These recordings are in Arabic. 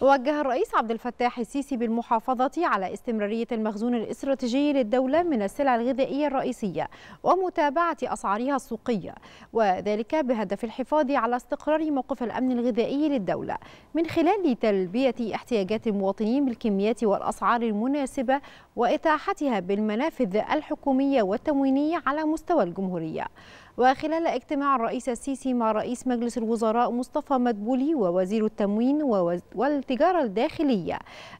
وجه الرئيس عبد الفتاح السيسي بالمحافظة على استمرارية المخزون الاستراتيجي للدولة من السلع الغذائية الرئيسية ومتابعة أسعارها السوقية وذلك بهدف الحفاظ على استقرار موقف الأمن الغذائي للدولة من خلال تلبية احتياجات المواطنين بالكميات والأسعار المناسبة وإتاحتها بالمنافذ الحكومية والتموينية على مستوى الجمهورية وخلال اجتماع الرئيس السيسي مع رئيس مجلس الوزراء مصطفى مدبولي ووزير التموين التجارة الداخلية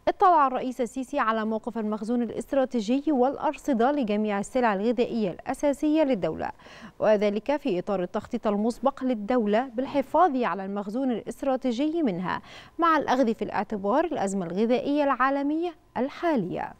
اطلع الرئيس السيسي على موقف المخزون الاستراتيجي والأرصدة لجميع السلع الغذائية الأساسية للدولة وذلك في إطار التخطيط المسبق للدولة بالحفاظ على المخزون الاستراتيجي منها مع الأخذ في الاعتبار الأزمة الغذائية العالمية الحالية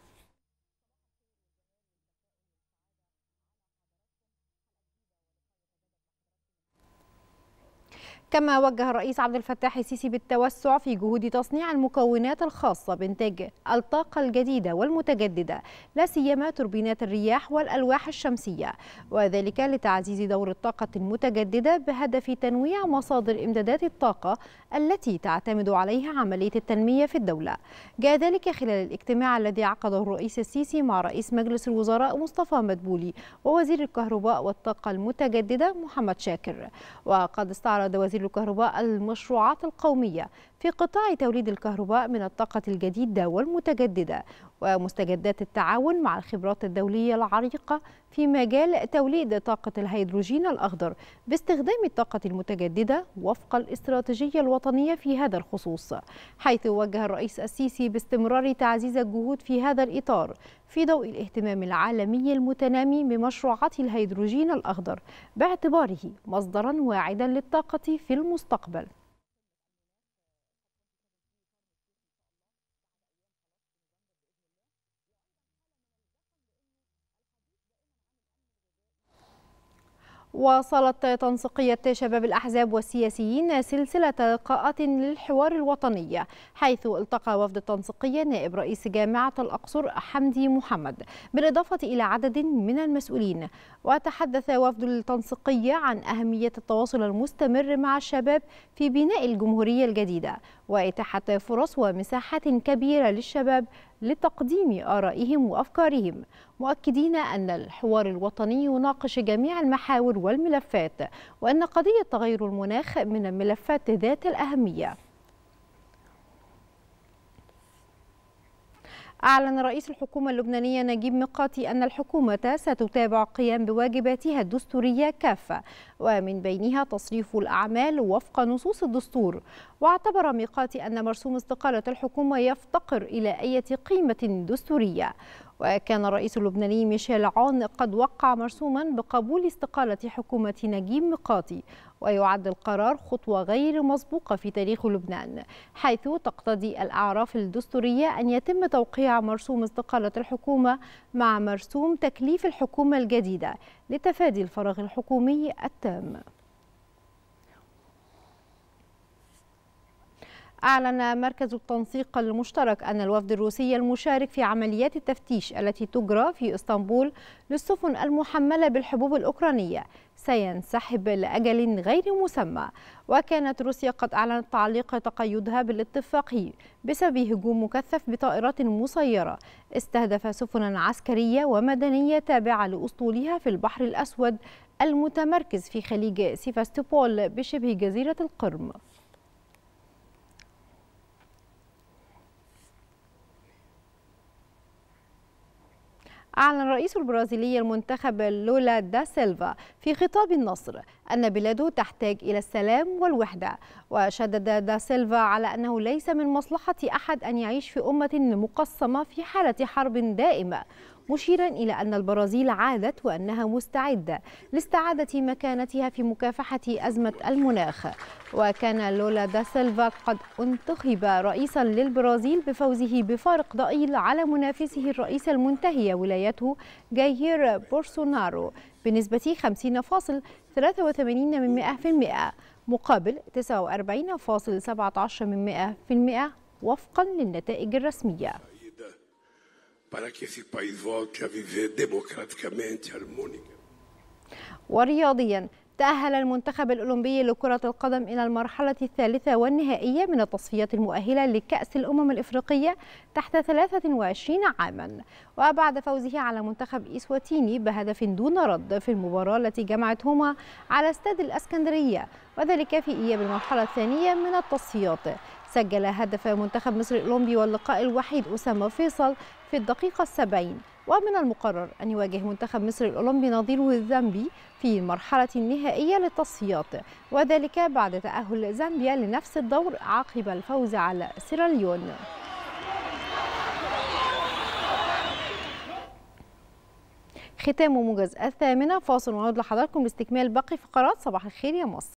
كما وجه الرئيس عبد الفتاح السيسي بالتوسع في جهود تصنيع المكونات الخاصة بإنتاج الطاقة الجديدة والمتجددة لا سيما توربينات الرياح والألواح الشمسية وذلك لتعزيز دور الطاقة المتجددة بهدف تنويع مصادر إمدادات الطاقة التي تعتمد عليها عملية التنمية في الدولة جاء ذلك خلال الاجتماع الذي عقده الرئيس السيسي مع رئيس مجلس الوزراء مصطفى مدبولي ووزير الكهرباء والطاقة المتجددة محمد شاكر وقد استعرض وزير وزير الكهرباء المشروعات القومية في قطاع توليد الكهرباء من الطاقة الجديدة والمتجددة ومستجدات التعاون مع الخبرات الدولية العريقة في مجال توليد طاقة الهيدروجين الأخضر باستخدام الطاقة المتجددة وفق الاستراتيجية الوطنية في هذا الخصوص حيث وجه الرئيس السيسي باستمرار تعزيز الجهود في هذا الإطار في ضوء الاهتمام العالمي المتنامي بمشروعات الهيدروجين الأخضر باعتباره مصدرا واعدا للطاقة في المستقبل واصلت تنسيقية شباب الأحزاب والسياسيين سلسلة لقاءات للحوار الوطني حيث التقى وفد التنسيقية نائب رئيس جامعة الأقصر حمدي محمد بالإضافة إلى عدد من المسؤولين وتحدث وفد التنسيقية عن أهمية التواصل المستمر مع الشباب في بناء الجمهورية الجديدة وإتاحة فرص ومساحة كبيرة للشباب لتقديم آرائهم وأفكارهم مؤكدين أن الحوار الوطني يناقش جميع المحاور والملفات وأن قضية تغير المناخ من الملفات ذات الأهمية أعلن رئيس الحكومة اللبنانية نجيب ميقاتي أن الحكومة ستتابع قيام بواجباتها الدستورية كافة ومن بينها تصريف الأعمال وفق نصوص الدستور واعتبر ميقاتي أن مرسوم استقالة الحكومة يفتقر إلى أي قيمة دستورية وكان الرئيس اللبناني ميشيل عون قد وقع مرسوما بقبول استقالة حكومة نجيب ميقاتي ويعد القرار خطوة غير مسبوقة في تاريخ لبنان حيث تقتضي الأعراف الدستورية أن يتم توقيع مرسوم استقالة الحكومة مع مرسوم تكليف الحكومة الجديدة لتفادي الفراغ الحكومي التام أعلن مركز التنسيق المشترك أن الوفد الروسي المشارك في عمليات التفتيش التي تجرى في إسطنبول للسفن المحملة بالحبوب الأوكرانية سينسحب لأجل غير مسمى وكانت روسيا قد أعلنت تعليق تقيدها بالاتفاق بسبب هجوم مكثف بطائرات مسيرة استهدف سفنا عسكرية ومدنية تابعة لأسطولها في البحر الأسود المتمركز في خليج سيفاستوبول بشبه جزيرة القرم أعلن رئيس البرازيلي المنتخب لولا دا سيلفا في خطاب النصر أن بلاده تحتاج إلى السلام والوحدة وشدد دا سيلفا على أنه ليس من مصلحة أحد أن يعيش في أمة مقسمة في حالة حرب دائمة مشيرا إلى أن البرازيل عادت وأنها مستعدة لاستعادة مكانتها في مكافحة أزمة المناخ وكان لولا دا سيلفا قد انتخب رئيسا للبرازيل بفوزه بفارق ضئيل على منافسه الرئيس المنتهي ولايته جايير بورسونارو بنسبة 50.83 من مقابل 49.17% وفقا للنتائج الرسمية para que esse país volte a viver democraticamente, harmônica. ورياضيا تأهل المنتخب الأولمبي لكرة القدم إلى المرحلة الثالثة والنهائية من التصفيات المؤهلة لكأس الأمم الإفريقية تحت 23 عاما وبعد فوزه على منتخب إسواتيني بهدف دون رد في المباراة التي جمعتهما على استاد الأسكندرية وذلك في إياب المرحلة الثانية من التصفيات سجل هدف منتخب مصر الأولمبي واللقاء الوحيد أسامة فيصل في الدقيقة السبعين ومن المقرر أن يواجه منتخب مصر الأولمبي نظيره الزامبي في المرحلة النهائية للتصفيات وذلك بعد تأهل زامبيا لنفس الدور عقب الفوز على سيراليون ختام موجز الثامنة فاصل ونعود لحضراتكم لاستكمال باقي فقرات صباح الخير يا مصر